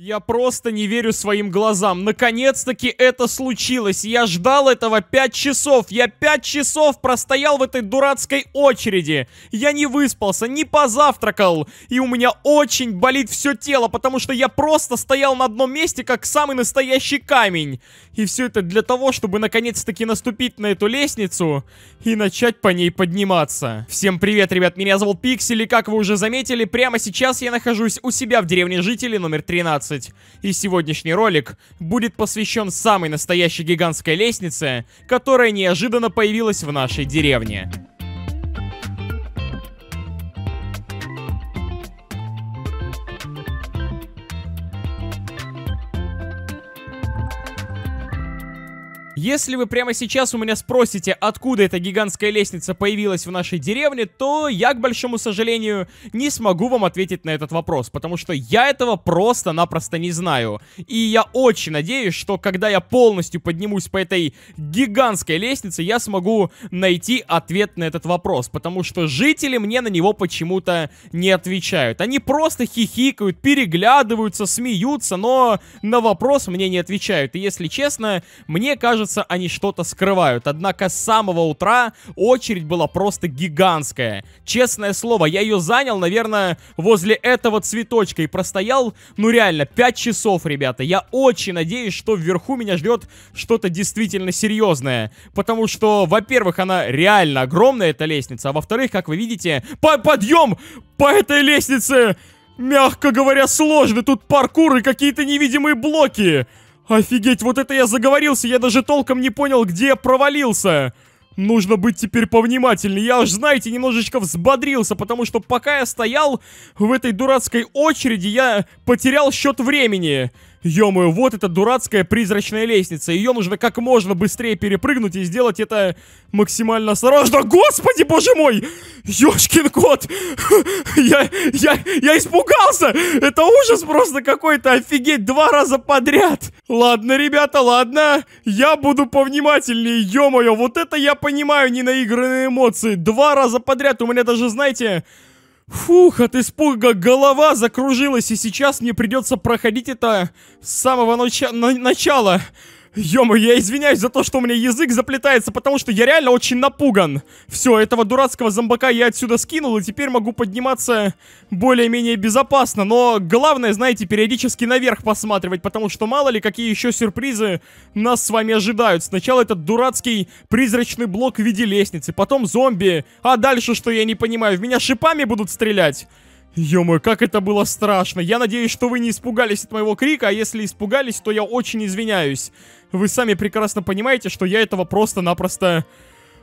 Я просто не верю своим глазам. Наконец-таки это случилось. Я ждал этого 5 часов. Я 5 часов простоял в этой дурацкой очереди. Я не выспался, не позавтракал. И у меня очень болит все тело, потому что я просто стоял на одном месте, как самый настоящий камень. И все это для того, чтобы наконец-таки наступить на эту лестницу и начать по ней подниматься. Всем привет, ребят, меня зовут Пиксель, и как вы уже заметили, прямо сейчас я нахожусь у себя в деревне жителей номер 13 и сегодняшний ролик будет посвящен самой настоящей гигантской лестнице, которая неожиданно появилась в нашей деревне. Если вы прямо сейчас у меня спросите, откуда эта гигантская лестница появилась в нашей деревне, то я, к большому сожалению, не смогу вам ответить на этот вопрос, потому что я этого просто-напросто не знаю. И я очень надеюсь, что когда я полностью поднимусь по этой гигантской лестнице, я смогу найти ответ на этот вопрос, потому что жители мне на него почему-то не отвечают. Они просто хихикают, переглядываются, смеются, но на вопрос мне не отвечают. И если честно, мне кажется, кажется, они что-то скрывают. Однако с самого утра очередь была просто гигантская. Честное слово, я ее занял, наверное, возле этого цветочка и простоял, ну реально, 5 часов, ребята. Я очень надеюсь, что вверху меня ждет что-то действительно серьезное. Потому что, во-первых, она реально огромная, эта лестница. А во-вторых, как вы видите, по подъем по этой лестнице, мягко говоря, сложный. Тут паркур и какие-то невидимые блоки. Офигеть, вот это я заговорился, я даже толком не понял, где я провалился. Нужно быть теперь повнимательнее. Я аж, знаете, немножечко взбодрился, потому что пока я стоял в этой дурацкой очереди, я потерял счет времени. Ё-моё, вот эта дурацкая призрачная лестница. Ее нужно как можно быстрее перепрыгнуть и сделать это максимально осторожно. Господи, боже мой! Ёшкин кот! Я, я, я испугался! Это ужас просто какой-то, офигеть, два раза подряд! Ладно, ребята, ладно, я буду повнимательнее, ё-моё, вот это я понимаю, ненаигранные эмоции. Два раза подряд, у меня даже, знаете, Фух, от испуга голова закружилась, и сейчас мне придется проходить это с самого нача на начала. Ё-моё, я извиняюсь за то, что у меня язык заплетается, потому что я реально очень напуган. Все, этого дурацкого зомбака я отсюда скинул, и теперь могу подниматься более-менее безопасно. Но главное, знаете, периодически наверх посматривать, потому что мало ли какие еще сюрпризы нас с вами ожидают. Сначала этот дурацкий призрачный блок в виде лестницы, потом зомби, а дальше, что я не понимаю, в меня шипами будут стрелять? Ё-моё, как это было страшно. Я надеюсь, что вы не испугались от моего крика, а если испугались, то я очень извиняюсь. Вы сами прекрасно понимаете, что я этого просто-напросто...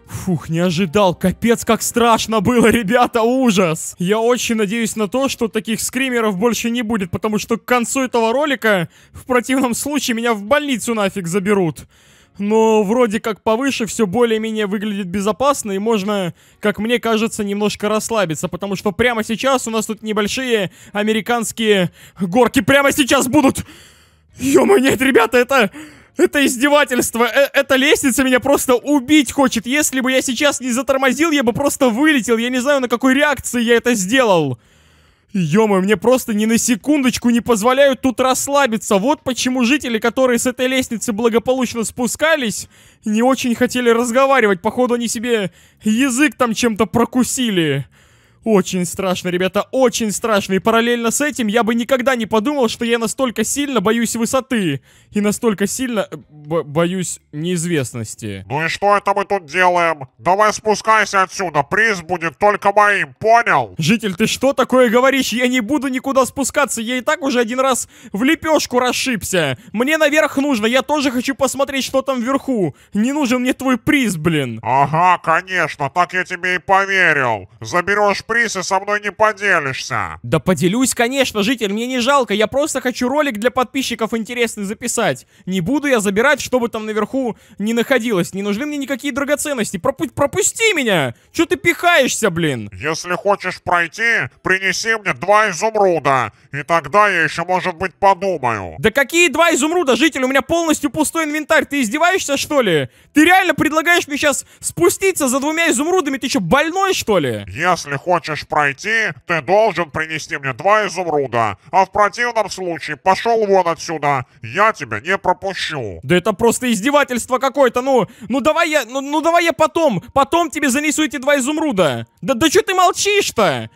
Фух, не ожидал. Капец, как страшно было, ребята, ужас. Я очень надеюсь на то, что таких скримеров больше не будет, потому что к концу этого ролика, в противном случае, меня в больницу нафиг заберут но вроде как повыше все более-менее выглядит безопасно, и можно, как мне кажется, немножко расслабиться, потому что прямо сейчас у нас тут небольшие американские горки прямо сейчас будут! Ё-моё, нет, ребята, это... Это издевательство, э эта лестница меня просто убить хочет. Если бы я сейчас не затормозил, я бы просто вылетел. Я не знаю, на какой реакции я это сделал. Ё-моё, мне просто ни на секундочку не позволяют тут расслабиться. Вот почему жители, которые с этой лестницы благополучно спускались, не очень хотели разговаривать. Походу, они себе язык там чем-то прокусили. Очень страшно, ребята, очень страшно. И параллельно с этим я бы никогда не подумал, что я настолько сильно боюсь высоты. И настолько сильно э, боюсь неизвестности. Ну и что это мы тут делаем? Давай спускайся отсюда, приз будет только моим, понял? Житель, ты что такое говоришь? Я не буду никуда спускаться, я и так уже один раз в лепешку расшибся. Мне наверх нужно, я тоже хочу посмотреть, что там вверху. Не нужен мне твой приз, блин. Ага, конечно, так я тебе и поверил. Заберешь приз сюрприз, со мной не поделишься. Да поделюсь, конечно, житель, мне не жалко. Я просто хочу ролик для подписчиков интересный записать. Не буду я забирать, чтобы там наверху не находилось. Не нужны мне никакие драгоценности. Пропу пропусти меня! Чё ты пихаешься, блин? Если хочешь пройти, принеси мне два изумруда. И тогда я еще, может быть, подумаю. Да какие два изумруда, житель? У меня полностью пустой инвентарь. Ты издеваешься, что ли? Ты реально предлагаешь мне сейчас спуститься за двумя изумрудами? Ты что, больной, что ли? Если хочешь хочешь пройти, ты должен принести мне два изумруда. А в противном случае пошел вон отсюда. Я тебя не пропущу. Да это просто издевательство какое-то. Ну, ну давай я, ну, ну давай я потом, потом тебе занесу эти два изумруда. Да, да что ты молчишь-то?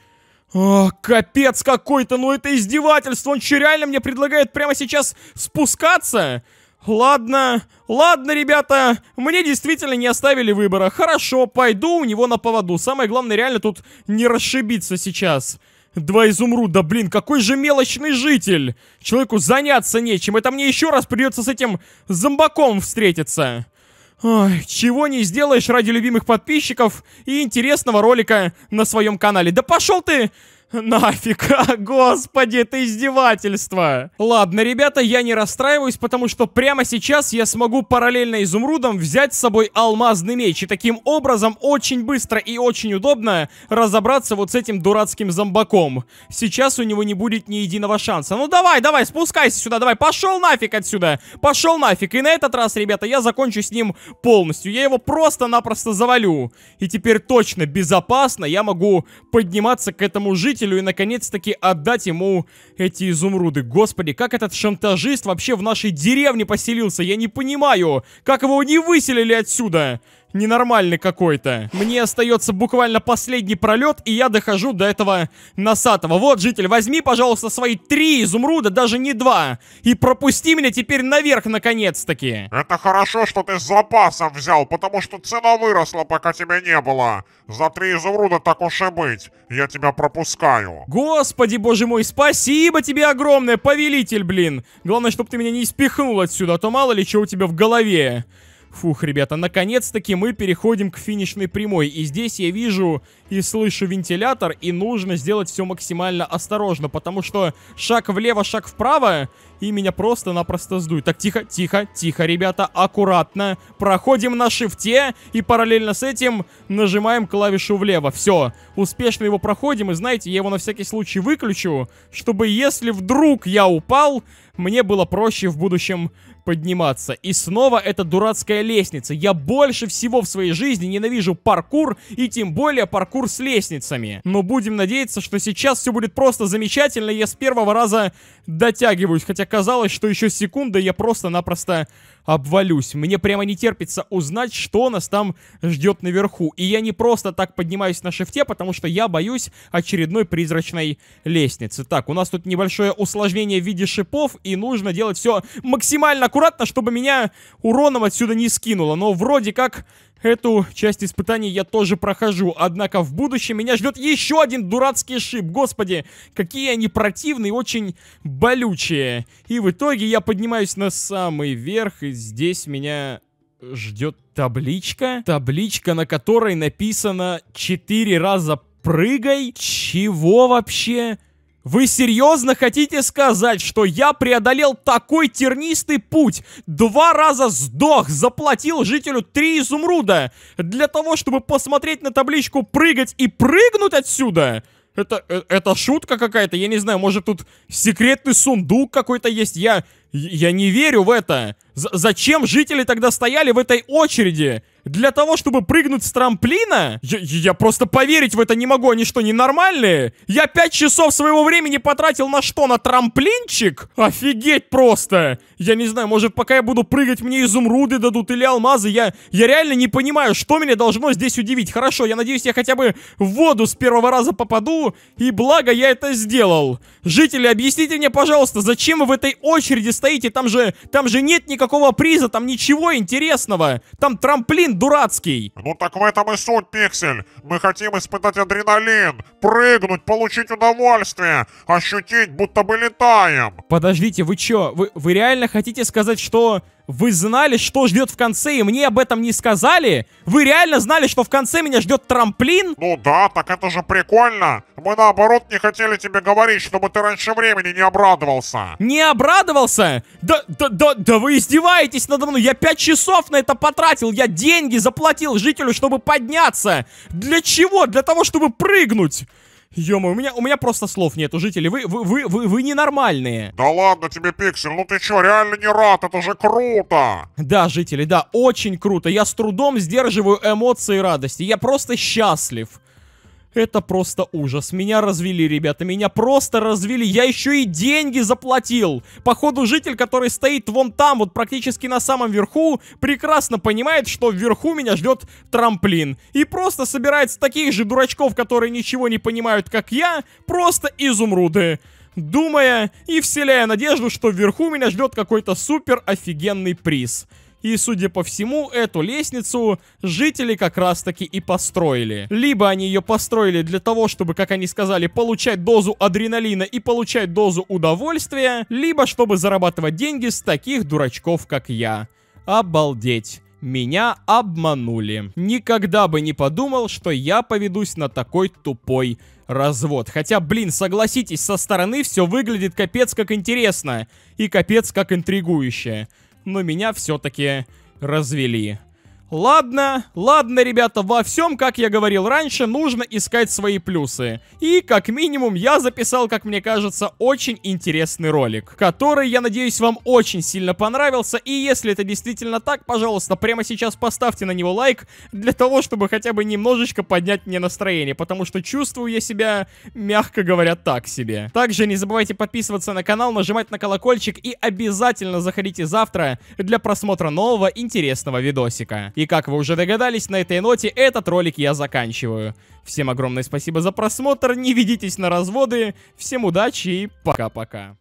О, капец какой-то, ну это издевательство. Он что, реально мне предлагает прямо сейчас спускаться? Ладно, ладно, ребята, мне действительно не оставили выбора. Хорошо, пойду у него на поводу. Самое главное реально тут не расшибиться сейчас. Два изумруда, блин, какой же мелочный житель! Человеку заняться нечем, это мне еще раз придется с этим зомбаком встретиться. Ой, чего не сделаешь ради любимых подписчиков и интересного ролика на своем канале. Да пошел ты! Нафиг, а, господи, это издевательство. Ладно, ребята, я не расстраиваюсь, потому что прямо сейчас я смогу параллельно изумрудом взять с собой алмазный меч. И таким образом очень быстро и очень удобно разобраться вот с этим дурацким зомбаком. Сейчас у него не будет ни единого шанса. Ну давай, давай, спускайся сюда, давай, пошел нафиг отсюда. Пошел нафиг. И на этот раз, ребята, я закончу с ним полностью. Я его просто-напросто завалю. И теперь точно безопасно я могу подниматься к этому жить правителю и, наконец-таки, отдать ему эти изумруды. Господи, как этот шантажист вообще в нашей деревне поселился? Я не понимаю, как его не выселили отсюда? ненормальный какой-то. Мне остается буквально последний пролет, и я дохожу до этого носатого. Вот, житель, возьми, пожалуйста, свои три изумруда, даже не два, и пропусти меня теперь наверх, наконец-таки. Это хорошо, что ты с запасом взял, потому что цена выросла, пока тебя не было. За три изумруда так уж и быть, я тебя пропускаю. Господи, боже мой, спасибо тебе огромное, повелитель, блин. Главное, чтобы ты меня не спихнул отсюда, а то мало ли что у тебя в голове. Фух, ребята, наконец-таки мы переходим к финишной прямой. И здесь я вижу и слышу вентилятор, и нужно сделать все максимально осторожно, потому что шаг влево, шаг вправо, и меня просто-напросто сдует. Так, тихо, тихо, тихо, ребята, аккуратно. Проходим на шифте, и параллельно с этим нажимаем клавишу влево. Все, успешно его проходим, и знаете, я его на всякий случай выключу, чтобы если вдруг я упал, мне было проще в будущем подниматься. И снова эта дурацкая лестница. Я больше всего в своей жизни ненавижу паркур, и тем более паркур паркур с лестницами. Но будем надеяться, что сейчас все будет просто замечательно, я с первого раза дотягиваюсь. Хотя казалось, что еще секунда, я просто-напросто обвалюсь. Мне прямо не терпится узнать, что нас там ждет наверху. И я не просто так поднимаюсь на шифте, потому что я боюсь очередной призрачной лестницы. Так, у нас тут небольшое усложнение в виде шипов, и нужно делать все максимально аккуратно, чтобы меня уроном отсюда не скинуло. Но вроде как Эту часть испытаний я тоже прохожу, однако в будущем меня ждет еще один дурацкий шип. Господи, какие они противные, очень болючие. И в итоге я поднимаюсь на самый верх, и здесь меня ждет табличка. Табличка, на которой написано четыре раза «прыгай». Чего вообще? Вы серьезно хотите сказать, что я преодолел такой тернистый путь? Два раза сдох, заплатил жителю три изумруда для того, чтобы посмотреть на табличку «Прыгать» и прыгнуть отсюда? Это, э, это шутка какая-то, я не знаю, может тут секретный сундук какой-то есть, я, я не верю в это. З зачем жители тогда стояли в этой очереди? для того, чтобы прыгнуть с трамплина? Я, я просто поверить в это не могу, они что, ненормальные? Я пять часов своего времени потратил на что, на трамплинчик? Офигеть просто! Я не знаю, может, пока я буду прыгать, мне изумруды дадут или алмазы, я, я реально не понимаю, что меня должно здесь удивить. Хорошо, я надеюсь, я хотя бы в воду с первого раза попаду, и благо я это сделал. Жители, объясните мне, пожалуйста, зачем вы в этой очереди стоите? Там же, там же нет никакого приза, там ничего интересного. Там трамплин адреналин дурацкий. Ну так в этом и суть, Пиксель. Мы хотим испытать адреналин, прыгнуть, получить удовольствие, ощутить, будто бы летаем. Подождите, вы чё? Вы, вы реально хотите сказать, что вы знали, что ждет в конце, и мне об этом не сказали? Вы реально знали, что в конце меня ждет трамплин? Ну да, так это же прикольно. Мы наоборот не хотели тебе говорить, чтобы ты раньше времени не обрадовался. Не обрадовался? Да, да, да, да вы издеваетесь надо мной. Я пять часов на это потратил. Я деньги заплатил жителю, чтобы подняться. Для чего? Для того, чтобы прыгнуть ё у меня, у меня просто слов нету, жители, вы, вы, вы, вы, вы ненормальные. Да ладно тебе, Пиксель, ну ты чё, реально не рад, это же круто. Да, жители, да, очень круто, я с трудом сдерживаю эмоции радости, я просто счастлив. Это просто ужас. Меня развели, ребята, меня просто развели. Я еще и деньги заплатил. Походу, житель, который стоит вон там, вот практически на самом верху, прекрасно понимает, что вверху меня ждет трамплин. И просто собирается с таких же дурачков, которые ничего не понимают, как я, просто изумруды думая и вселяя надежду, что вверху меня ждет какой-то супер офигенный приз. И, судя по всему, эту лестницу жители как раз-таки и построили. Либо они ее построили для того, чтобы, как они сказали, получать дозу адреналина и получать дозу удовольствия, либо чтобы зарабатывать деньги с таких дурачков, как я. Обалдеть. Меня обманули. Никогда бы не подумал, что я поведусь на такой тупой развод. Хотя, блин, согласитесь, со стороны все выглядит капец как интересно и капец как интригующе но меня все-таки развели. Ладно, ладно, ребята, во всем, как я говорил раньше, нужно искать свои плюсы. И, как минимум, я записал, как мне кажется, очень интересный ролик, который, я надеюсь, вам очень сильно понравился. И если это действительно так, пожалуйста, прямо сейчас поставьте на него лайк, для того, чтобы хотя бы немножечко поднять мне настроение, потому что чувствую я себя, мягко говоря, так себе. Также не забывайте подписываться на канал, нажимать на колокольчик и обязательно заходите завтра для просмотра нового интересного видосика. И как вы уже догадались, на этой ноте этот ролик я заканчиваю. Всем огромное спасибо за просмотр, не ведитесь на разводы, всем удачи и пока-пока.